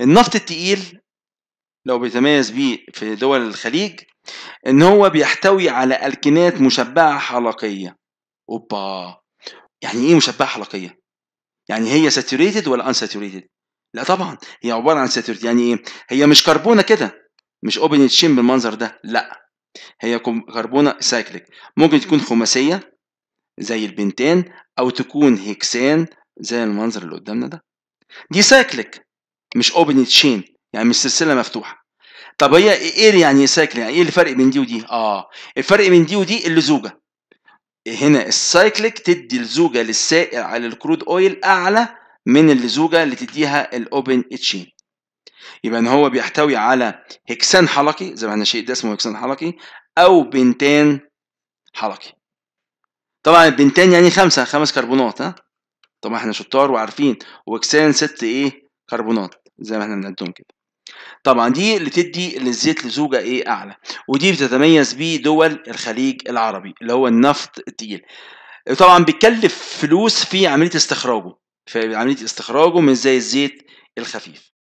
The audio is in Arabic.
النفط التقيل لو بيتميز بيه في دول الخليج ان هو بيحتوي على الكينات مشبعه حلقيه اوبا يعني ايه مشبعه حلقيه يعني هي ساتوريتد ولا انساتوريتد لا طبعا هي عباره عن ساتوريتد يعني ايه هي مش كربونه كده مش اوبن تشين بالمنظر ده لا هي كربونه سايكليك ممكن تكون خماسيه زي البنتان او تكون هيكسان زي المنظر اللي قدامنا ده دي سايكليك مش اوبن تشين يعني مش سلسله مفتوحه طب هي ايه, إيه يعني سايكل يعني ايه الفرق بين دي ودي اه الفرق بين دي ودي اللزوجه هنا السايكليك تدي اللزوجه للسائل على الكرود اويل اعلى من اللزوجه اللي تديها الاوبن تشين يبقى ان هو بيحتوي على هكسان حلقي زي ما احنا شيء ده اسمه هكسان حلقي او بنتان حلقي طبعا البنتان يعني خمسه خمس كربونات ها طبعا احنا شطار وعارفين وهكسان ست ايه كربونات زي ما احنا بنقدم كده طبعا دي اللي تدي للزيت لزوجة ايه اعلى ودي بتتميز بيه دول الخليج العربي اللي هو النفط التقيل طبعا بيكلف فلوس في عملية استخراجه في عملية استخراجه من زي الزيت الخفيف